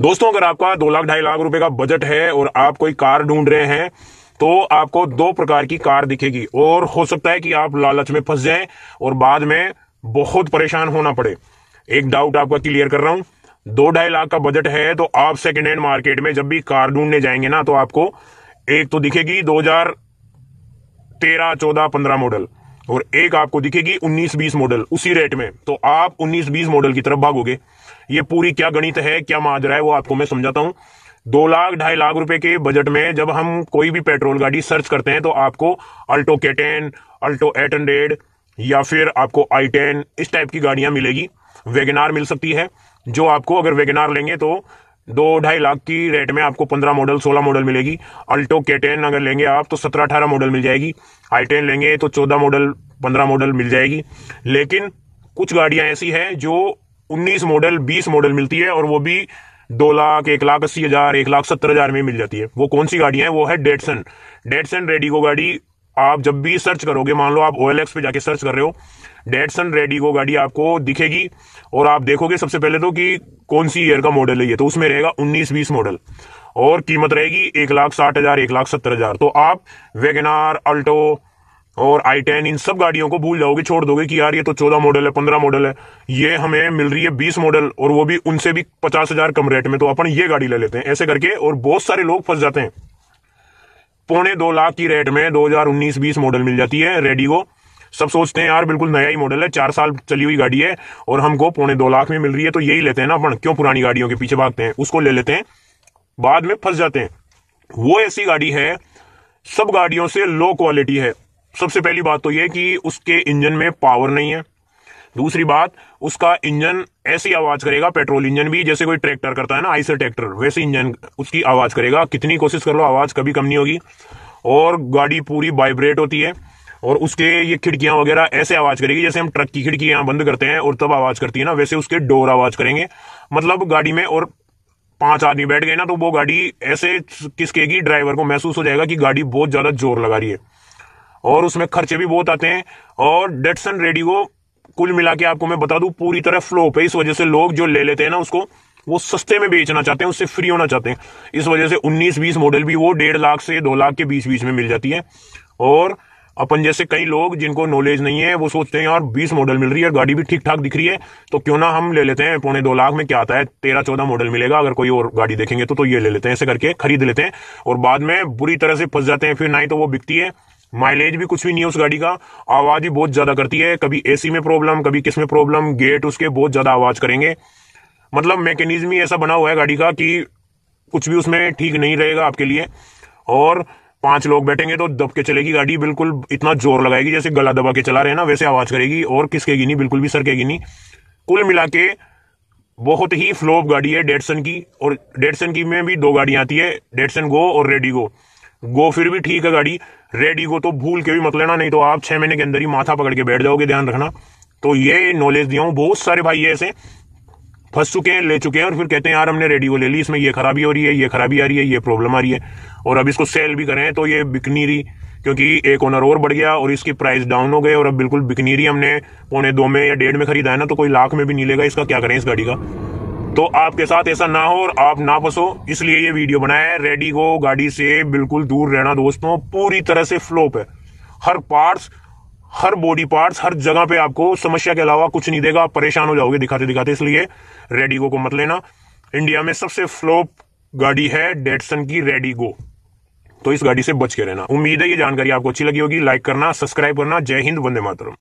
दोस्तों अगर आपका दो लाख ढाई लाख रुपए का बजट है और आप कोई कार ढूंढ रहे हैं तो आपको दो प्रकार की कार दिखेगी और हो सकता है कि आप लालच में फंस जाएं और बाद में बहुत परेशान होना पड़े एक डाउट आपका क्लियर कर रहा हूं दो ढाई लाख का बजट है तो आप सेकेंड हैंड मार्केट में जब भी कार ढूंढने जाएंगे ना तो आपको एक तो दिखेगी दो हजार तेरह चौदह पंद्रह मॉडल और एक आपको दिखेगी उन्नीस बीस मॉडल उसी रेट में तो आप उन्नीस बीस मॉडल की तरफ भागोगे ये पूरी क्या गणित है क्या माजरा है वो आपको मैं समझाता हूँ दो लाख ढाई लाख रुपए के बजट में जब हम कोई भी पेट्रोल गाड़ी सर्च करते हैं तो आपको अल्टो के टेन अल्टो एट हंड्रेड या फिर आपको आई टेन इस टाइप की गाड़ियां मिलेगी वेगनार मिल सकती है जो आपको अगर वेगनार लेंगे तो दो ढाई लाख की रेट में आपको पंद्रह मॉडल सोलह मॉडल मिलेगी अल्टो के टेन अगर लेंगे आप तो सत्रह अठारह मॉडल मिल जाएगी आई टेन लेंगे तो चौदह मॉडल पंद्रह मॉडल मिल जाएगी लेकिन कुछ गाड़ियां ऐसी हैं जो उन्नीस मॉडल बीस मॉडल मिलती है और वो भी दो लाख एक लाख अस्सी हजार एक लाख सत्तर हजार में मिल जाती है वो कौन सी गाड़ी है वो है डेटसन डेटसन रेडिगो गाड़ी आप जब भी सर्च करोगे मान लो आप ओ पे जाके सर्च कर रहे हो डेटसन रेडिगो गाड़ी आपको दिखेगी और आप देखोगे सबसे पहले तो कि कौन सी ईयर का मॉडल है ये तो उसमें रहेगा उन्नीस बीस मॉडल और कीमत रहेगी एक लाख साठ हजार एक लाख सत्तर हजार तो आप वेगनार अल्टो और आई टेन इन सब गाड़ियों को भूल जाओगे छोड़ दोगे कि यार ये तो चौदह मॉडल है पंद्रह मॉडल है ये हमें मिल रही है बीस मॉडल और वो भी उनसे भी पचास हजार कम रेट में तो अपन ये गाड़ी ले लेते हैं ऐसे करके और बहुत सारे लोग फंस जाते हैं पौने दो लाख की रेट में दो हजार उन्नीस बीस मॉडल मिल जाती है रेडिगो सब सोचते हैं यार बिल्कुल नया ही मॉडल है चार साल चली हुई गाड़ी है और हमको पौने दो लाख में मिल रही है तो यही लेते हैं ना अपन क्यों पुरानी गाड़ियों के पीछे भागते हैं उसको ले लेते हैं बाद में फंस जाते हैं वो ऐसी गाड़ी है सब गाड़ियों से लो क्वालिटी है सबसे पहली बात तो यह कि उसके इंजन में पावर नहीं है दूसरी बात उसका इंजन ऐसी आवाज करेगा पेट्रोल इंजन भी जैसे कोई ट्रैक्टर करता है ना आइसर ट्रैक्टर वैसे इंजन उसकी आवाज करेगा कितनी कोशिश कर लो आवाज कभी कम नहीं होगी और गाड़ी पूरी वाइब्रेट होती है और उसके ये खिड़कियां वगैरह ऐसे आवाज करेगी जैसे हम ट्रक की खिड़कियां बंद करते हैं और तब आवाज करती है ना वैसे उसके डोर आवाज करेंगे मतलब गाड़ी में और पांच आदमी बैठ गए ना तो वो गाड़ी ऐसे किसकेगी ड्राइवर को महसूस हो जाएगा कि गाड़ी बहुत ज्यादा जोर लगा रही है और उसमें खर्चे भी बहुत आते हैं और डेटसन रेडियो कुल मिला के आपको मैं बता दूं पूरी तरह फ्लोप है इस वजह से लोग जो ले लेते हैं ना उसको वो सस्ते में बेचना चाहते हैं उससे फ्री होना चाहते हैं इस वजह से 19-20 मॉडल भी वो डेढ़ लाख से दो लाख के बीच बीच में मिल जाती है और अपन जैसे कई लोग जिनको नॉलेज नहीं है वो सोचते हैं यार बीस मॉडल मिल रही है गाड़ी भी ठीक ठाक दिख रही है तो क्यों ना हम ले लेते हैं पौने दो लाख में क्या आता है तेरह चौदह मॉडल मिलेगा अगर कोई और गाड़ी देखेंगे तो तो ये ले लेते हैं ऐसे करके खरीद लेते हैं और बाद में बुरी तरह से फंस जाते हैं फिर ना ही तो वो बिकती है माइलेज भी कुछ भी नहीं है उस गाड़ी का आवाज भी बहुत ज्यादा करती है कभी एसी में प्रॉब्लम कभी किस में प्रॉब्लम गेट उसके बहुत ज्यादा आवाज करेंगे मतलब मैकेनिज्म ही ऐसा बना हुआ है गाड़ी का कि कुछ भी उसमें ठीक नहीं रहेगा आपके लिए और पांच लोग बैठेंगे तो दब के चलेगी गाड़ी बिल्कुल इतना जोर लगाएगी जैसे गला दबा के चला रहे हैं ना वैसे आवाज करेगी और किसकेगी नहीं बिल्कुल भी सरकेगी नहीं कुल मिला के बहुत ही फ्लोप गाड़ी है डेडसन की और डेडसन की में भी दो गाड़ियां आती है डेडसन गो और रेडी गो गो फिर भी ठीक है गाड़ी रेडी को तो भूल के भी मत लेना नहीं तो आप छह महीने के अंदर ही माथा पकड़ के बैठ जाओगे ध्यान रखना तो ये नॉलेज दिया हूँ बहुत सारे भाई ऐसे फंस चुके हैं ले चुके हैं और फिर कहते हैं यार हमने रेडियो ले ली इसमें ये खराबी हो रही है ये खराबी आ रही है ये प्रॉब्लम आ रही है और अब इसको सेल भी करें तो ये बिकनी रही क्योंकि एक ओनर और बढ़ गया और इसकी प्राइस डाउन हो गई और अब बिल्कुल बिकनीरी हमने पौने दो में या डेढ़ में खरीदा है ना तो कोई लाख में भी नहीं लेगा इसका क्या करें इस गाड़ी का तो आपके साथ ऐसा ना हो और आप ना बसो इसलिए ये वीडियो बनाया है रेडी को गाड़ी से बिल्कुल दूर रहना दोस्तों पूरी तरह से फ्लोप है हर पार्ट्स हर बॉडी पार्ट्स हर जगह पे आपको समस्या के अलावा कुछ नहीं देगा आप परेशान हो जाओगे दिखाते दिखाते इसलिए रेडिगो को मत लेना इंडिया में सबसे फ्लोप गाड़ी है डेटसन की रेडिगो तो इस गाड़ी से बच के रहना उम्मीद है ये जानकारी आपको अच्छी लगी होगी लाइक करना सब्सक्राइब करना जय हिंद वंदे मातरम